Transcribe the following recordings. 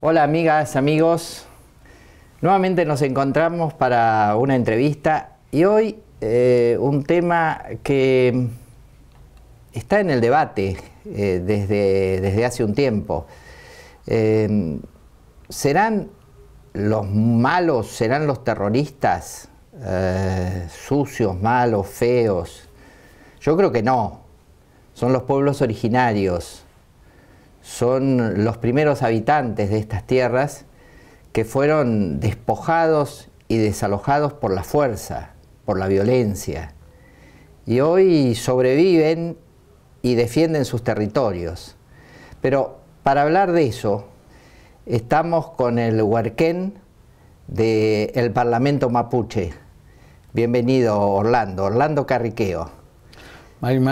Hola amigas, amigos. Nuevamente nos encontramos para una entrevista y hoy eh, un tema que está en el debate eh, desde, hace un tiempo. Em, ¿Serán los malos, serán los terroristas eh, sucios, malos, feos? Yo creo que no. Son los pueblos originarios son los primeros habitantes de estas tierras que fueron despojados y desalojados por la fuerza, por la violencia, y hoy sobreviven y defienden sus territorios. Pero para hablar de eso, estamos con el huerquén del Parlamento Mapuche. Bienvenido, Orlando, Orlando Carriqueo. Mari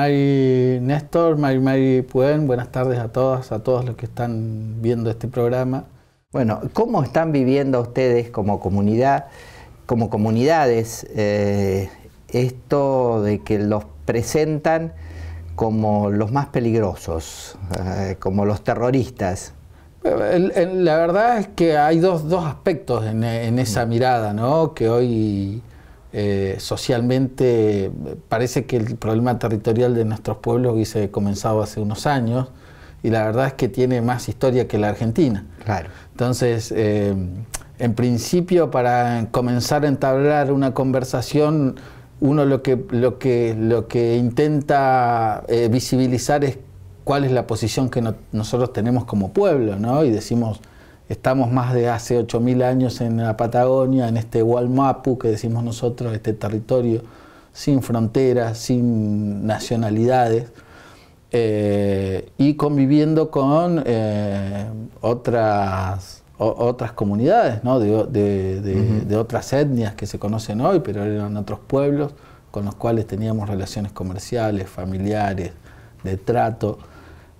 Néstor, Mari Puen, buenas tardes a todas, a todos los que están viendo este programa. Bueno, ¿cómo están viviendo ustedes como comunidad, como comunidades, eh, esto de que los presentan como los más peligrosos, eh, como los terroristas? La verdad es que hay dos, aspectos en, esa mm. mirada, ¿no? Que hoy eh, socialmente parece que el problema territorial de nuestros pueblos hubiese comenzado hace unos años y la verdad es que tiene más historia que la Argentina. Claro. Entonces, eh, en principio, para comenzar a entablar una conversación, uno lo que, lo que, lo que intenta eh, visibilizar es cuál es la posición que nosotros tenemos como pueblo, ¿no? Y decimos, Estamos más de hace 8.000 años en la Patagonia, en este Walmapu que decimos nosotros, este territorio sin fronteras, sin nacionalidades, eh, y conviviendo con eh, otras, otras comunidades, de, otras etnias que se conocen hoy, pero eran otros pueblos con los cuales teníamos relaciones comerciales, familiares, de trato.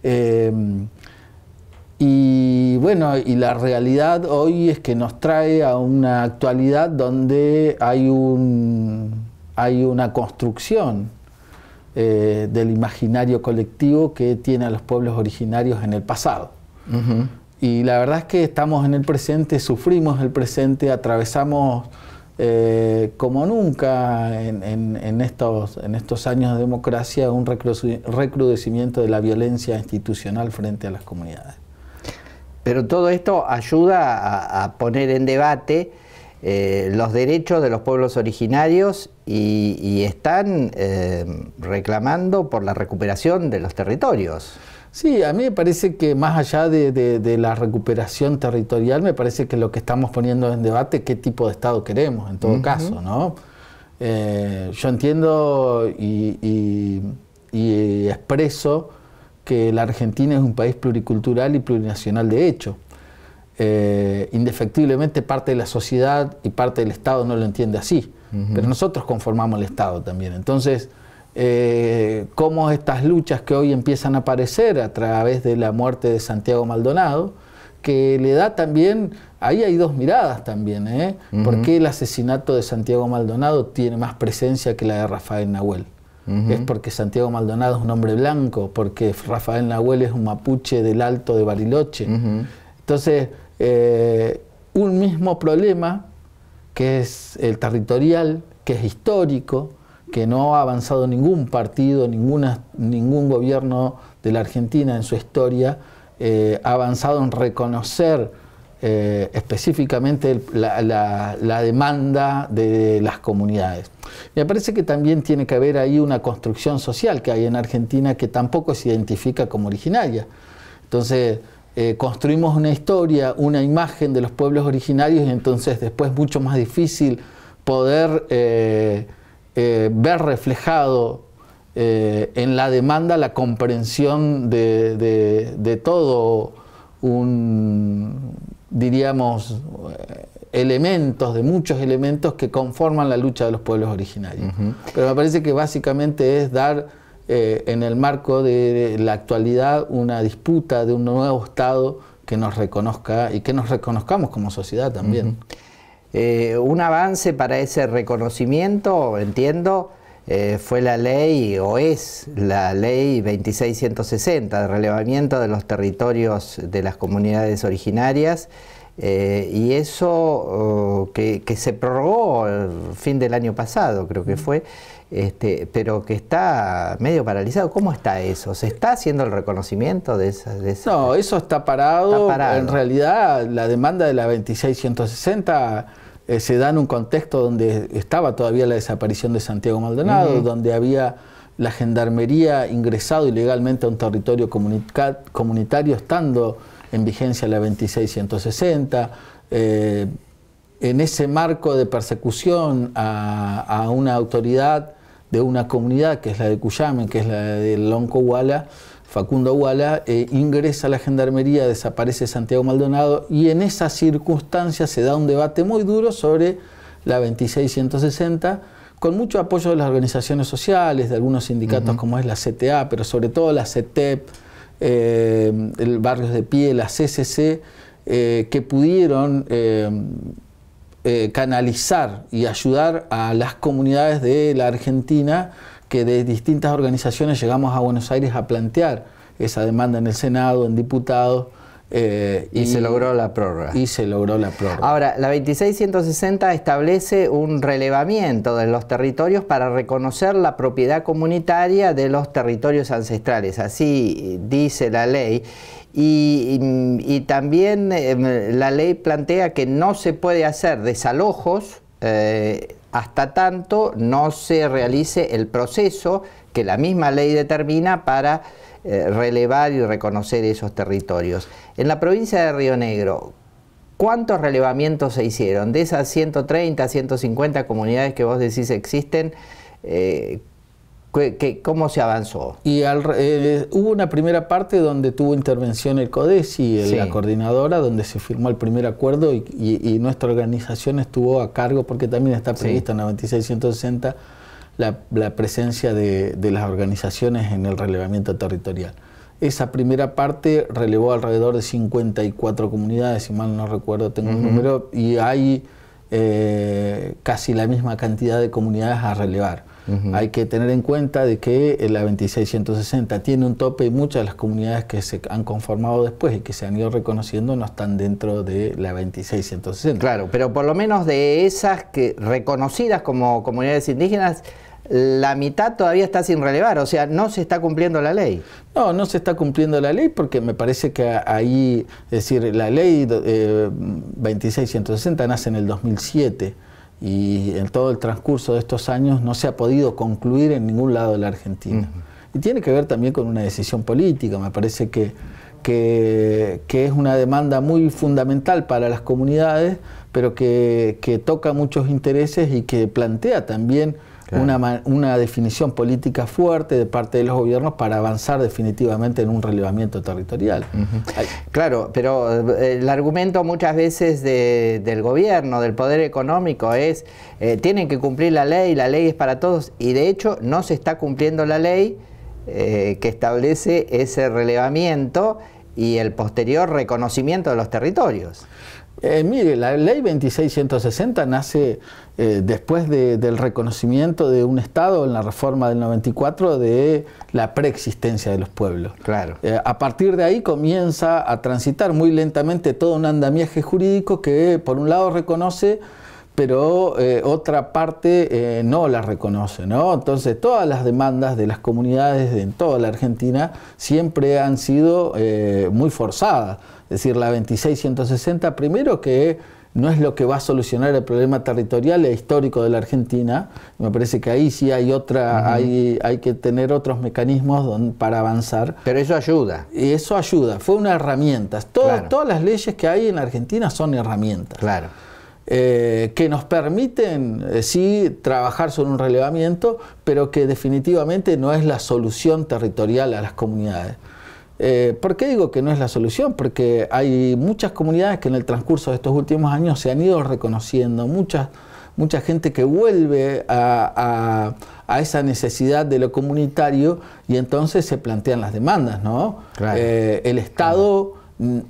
Eh, bueno, y la realidad hoy es que nos trae a una actualidad donde hay, un, hay una construcción eh, del imaginario colectivo que tiene a los pueblos originarios en el pasado. Y la verdad es que estamos en el presente, sufrimos el presente, atravesamos eh, como nunca en, estos, en estos años de democracia un recrudecimiento de la violencia institucional frente a las comunidades. Pero todo esto ayuda a, poner en debate eh, los derechos de los pueblos originarios y, están eh, reclamando por la recuperación de los territorios. Sí, a mí me parece que más allá de, la recuperación territorial, me parece que lo que estamos poniendo en debate es qué tipo de Estado queremos, en todo caso, ¿no? Eh, yo entiendo y expreso que la Argentina es un país pluricultural y plurinacional de hecho. Eh, indefectiblemente parte de la sociedad y parte del Estado no lo entiende así, pero nosotros conformamos el Estado también. Entonces, como eh, cómo estas luchas que hoy empiezan a aparecer a través de la muerte de Santiago Maldonado, que le da también, ahí hay dos miradas también, ¿eh? ¿Por qué el asesinato de Santiago Maldonado tiene más presencia que la de Rafael Nahuel? Es porque Santiago Maldonado es un hombre blanco, porque Rafael Nahuel es un mapuche del Alto de Bariloche. Entonces, eh, un mismo problema, que es el territorial, que es histórico, que no ha avanzado ningún partido, ninguna, ningún gobierno de la Argentina en su historia, eh, ha avanzado en reconocer eh, específicamente la, demanda de las comunidades. Me parece que también tiene que haber ahí una construcción social que hay en Argentina que tampoco se identifica como originaria. Entonces, eh, construimos una historia, una imagen de los pueblos originarios y entonces después es mucho más difícil poder eh, ver reflejado en la demanda la comprensión de todo un diríamos, eh, elementos, de muchos elementos que conforman la lucha de los pueblos originarios. Pero me parece que básicamente es dar eh, en el marco de la actualidad una disputa de un nuevo Estado que nos reconozca y que nos reconozcamos como sociedad también. Eh, un avance para ese reconocimiento, entiendo, eh, fue la ley o es la ley 2660 de relevamiento de los territorios de las comunidades originarias eh, y eso oh, que, se prorrogó fin del año pasado, creo que fue, este, pero que está medio paralizado. ¿Cómo está eso? ¿Se está haciendo el reconocimiento de esa? No, eso está parado. está parado. En realidad, la demanda de la 2660 eh, se da en un contexto donde estaba todavía la desaparición de Santiago Maldonado, donde había la gendarmería ingresado ilegalmente a un territorio comunitario estando en vigencia la 2660. Eh, en ese marco de persecución a, una autoridad de una comunidad que es la de Cuyamen, que es la de Lonco Facundo Guala eh, ingresa a la gendarmería, desaparece Santiago Maldonado y en esa circunstancias se da un debate muy duro sobre la 2660 con mucho apoyo de las organizaciones sociales, de algunos sindicatos como es la CTA, pero sobre todo la CETEP, eh, el Barrios de Pie, la CCC, eh, que pudieron canalizar y ayudar a las comunidades de la Argentina que de distintas organizaciones llegamos a Buenos Aires a plantear esa demanda en el Senado, en diputados. Eh, y, se logró la prórroga. Y se logró la prórroga. Ahora, la 2660 establece un relevamiento de los territorios para reconocer la propiedad comunitaria de los territorios ancestrales. Así dice la ley. Y, también eh, la ley plantea que no se puede hacer desalojos eh, hasta tanto no se realice el proceso que la misma ley determina para eh, relevar y reconocer esos territorios. En la provincia de Río Negro, ¿cuántos relevamientos se hicieron? De esas 130, 150 comunidades que vos decís existen, eh, cómo se avanzó? Y eh, hubo una primera parte donde tuvo intervención el CODES y la coordinadora, donde se firmó el primer acuerdo y, nuestra organización estuvo a cargo, porque también está prevista en la la, presencia de, las organizaciones en el relevamiento territorial. Esa primera parte relevó alrededor de 54 comunidades, si mal no recuerdo, tengo el número, y hay eh, casi la misma cantidad de comunidades a relevar. Hay que tener en cuenta de que eh, la 2660 tiene un tope y muchas de las comunidades que se han conformado después y que se han ido reconociendo no están dentro de la 2660. Claro, pero por lo menos de esas que reconocidas como comunidades indígenas, la mitad todavía está sin relevar, o sea, no se está cumpliendo la ley. No, no se está cumpliendo la ley porque me parece que ahí, es decir, la ley 2660 eh, nace en el 2007 y en todo el transcurso de estos años no se ha podido concluir en ningún lado de la Argentina. Y tiene que ver también con una decisión política, me parece que, que, es una demanda muy fundamental para las comunidades, pero que, que toca muchos intereses y que plantea también una, una definición política fuerte de parte de los gobiernos para avanzar definitivamente en un relevamiento territorial. Claro, pero eh, el argumento muchas veces del gobierno, del poder económico, es eh, tienen que cumplir la ley, la ley es para todos, y de hecho no se está cumpliendo la ley eh, que establece ese relevamiento y el posterior reconocimiento de los territorios. Eh, mire, la ley 2660 nace eh, después del reconocimiento de un Estado en la reforma del 94 de la preexistencia de los pueblos. Claro. Eh, a partir de ahí comienza a transitar muy lentamente todo un andamiaje jurídico que, por un lado, reconoce pero eh, otra parte eh, no la reconoce. ¿no? Entonces, todas las demandas de las comunidades en toda la Argentina siempre han sido eh, muy forzadas. Es decir, la 2660, primero que no es lo que va a solucionar el problema territorial e histórico de la Argentina. Me parece que ahí sí hay otra, hay, que tener otros mecanismos para avanzar. Pero eso ayuda. eso ayuda, fue una herramienta. Todas, todas las leyes que hay en la Argentina son herramientas. Claro. Eh, que nos permiten, eh, sí, trabajar sobre un relevamiento, pero que definitivamente no es la solución territorial a las comunidades. Eh, ¿Por qué digo que no es la solución? Porque hay muchas comunidades que en el transcurso de estos últimos años se han ido reconociendo, mucha gente que vuelve a, esa necesidad de lo comunitario y entonces se plantean las demandas, el Estado...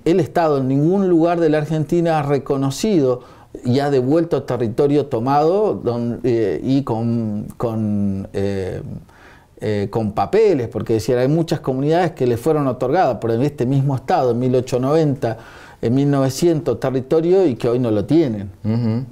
El Estado en ningún lugar de la Argentina ha reconocido ya devuelto territorio tomado eh, y con, con, eh, eh, con papeles, porque decía, hay muchas comunidades que le fueron otorgadas por este mismo Estado en 1890, en 1900 territorio y que hoy no lo tienen,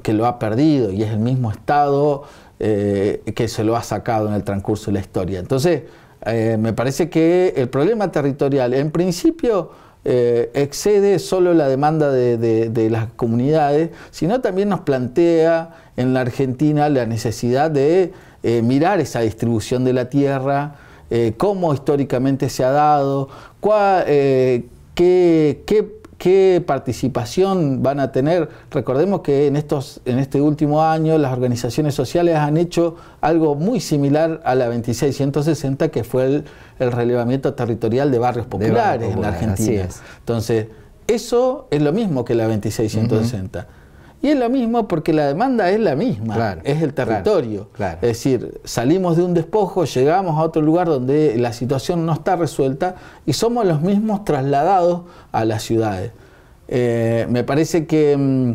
que lo ha perdido y es el mismo Estado que se lo ha sacado en el transcurso de la historia. Entonces, me parece que el problema territorial en principio eh, excede solo la demanda de, las comunidades, sino también nos plantea en la Argentina la necesidad de eh, mirar esa distribución de la tierra, eh, cómo históricamente se ha dado, qué, qué qué participación van a tener. Recordemos que en, estos, en este último año las organizaciones sociales han hecho algo muy similar a la 2660, que fue el, relevamiento territorial de barrios populares en la Argentina. Entonces, eso es lo mismo que la 2660. Y es lo mismo porque la demanda es la misma, es el territorio. Es decir, salimos de un despojo, llegamos a otro lugar donde la situación no está resuelta y somos los mismos trasladados a las ciudades. Eh, me parece que, mm,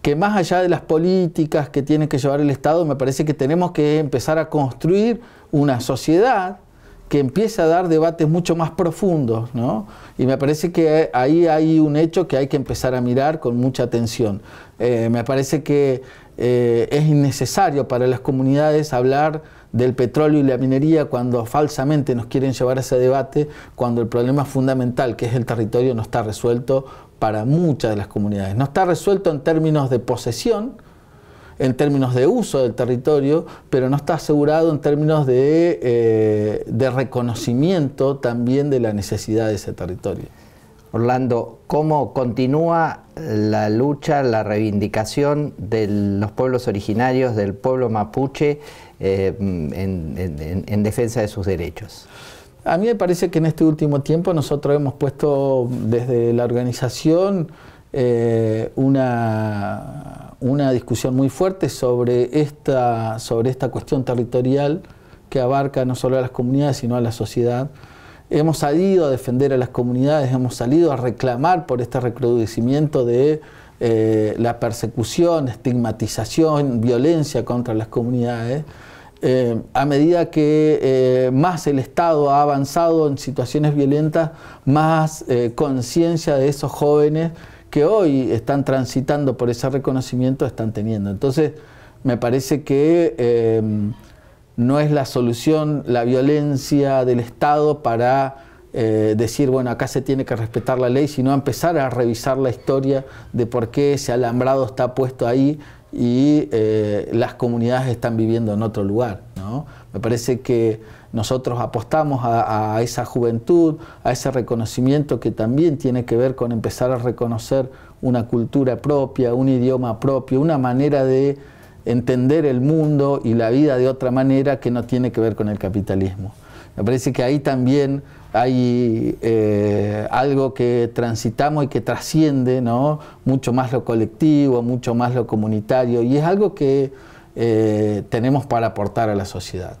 que más allá de las políticas que tiene que llevar el Estado, me parece que tenemos que empezar a construir una sociedad que empieza a dar debates mucho más profundos, ¿no? Y me parece que ahí hay un hecho que hay que empezar a mirar con mucha atención. Eh, me parece que eh, es innecesario para las comunidades hablar del petróleo y la minería cuando falsamente nos quieren llevar a ese debate, cuando el problema fundamental, que es el territorio, no está resuelto para muchas de las comunidades. No está resuelto en términos de posesión, en términos de uso del territorio, pero no está asegurado en términos eh, de, reconocimiento también de la necesidad de ese territorio. Orlando, ¿cómo continúa la lucha, la reivindicación de los pueblos originarios, del pueblo mapuche, eh, en, defensa de sus derechos? A mí me parece que en este último tiempo nosotros hemos puesto desde la organización eh, una, una discusión muy fuerte sobre esta, sobre esta cuestión territorial que abarca no solo a las comunidades, sino a la sociedad. Hemos salido a defender a las comunidades, hemos salido a reclamar por este recrudecimiento de eh, la persecución, estigmatización, violencia contra las comunidades. Eh, a medida que eh, más el Estado ha avanzado en situaciones violentas, más conciencia de esos jóvenes que hoy están transitando por ese reconocimiento están teniendo. Entonces, me parece que em, no es la solución la violencia del Estado para eh, decir, bueno, acá se tiene que respetar la ley, sino empezar a revisar la historia de por qué ese alambrado está puesto ahí y eh, las comunidades están viviendo en otro lugar. ¿no? Me parece que nosotros apostamos a, esa juventud, a ese reconocimiento que también tiene que ver con empezar a reconocer una cultura propia, un idioma propio, una manera de entender el mundo y la vida de otra manera que no tiene que ver con el capitalismo. Me parece que ahí también hay eh, algo que transitamos y que trasciende, Mucho más lo colectivo, mucho más lo comunitario, y es algo que eh, tenemos para aportar a la sociedad.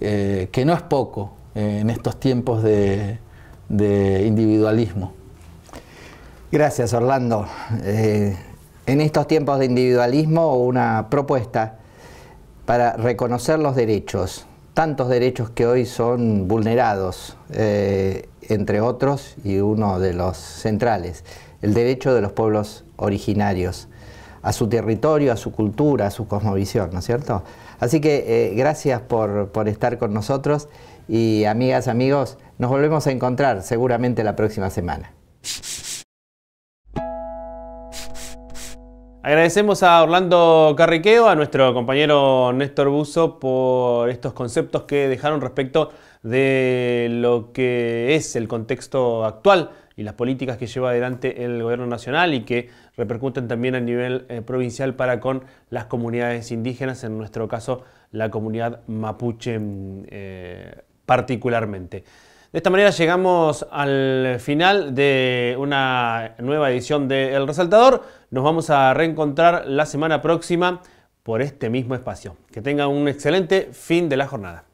Eh, que no es poco eh, en estos tiempos de, individualismo. Gracias, Orlando. Eh, en estos tiempos de individualismo, una propuesta para reconocer los derechos, tantos derechos que hoy son vulnerados, entre otros, y uno de los centrales, el derecho de los pueblos originarios a su territorio, a su cultura, a su cosmovisión, ¿no es cierto? Así que eh, gracias por, estar con nosotros y amigas, amigos, nos volvemos a encontrar seguramente la próxima semana. Agradecemos a Orlando Carriqueo, a nuestro compañero Néstor Buzo por estos conceptos que dejaron respecto de lo que es el contexto actual y las políticas que lleva adelante el gobierno nacional y que repercuten también a nivel eh, provincial para con las comunidades indígenas, en nuestro caso la comunidad mapuche mm, eh, particularmente. De esta manera llegamos al final de una nueva edición de El Resaltador. Nos vamos a reencontrar la semana próxima por este mismo espacio. Que tengan un excelente fin de la jornada.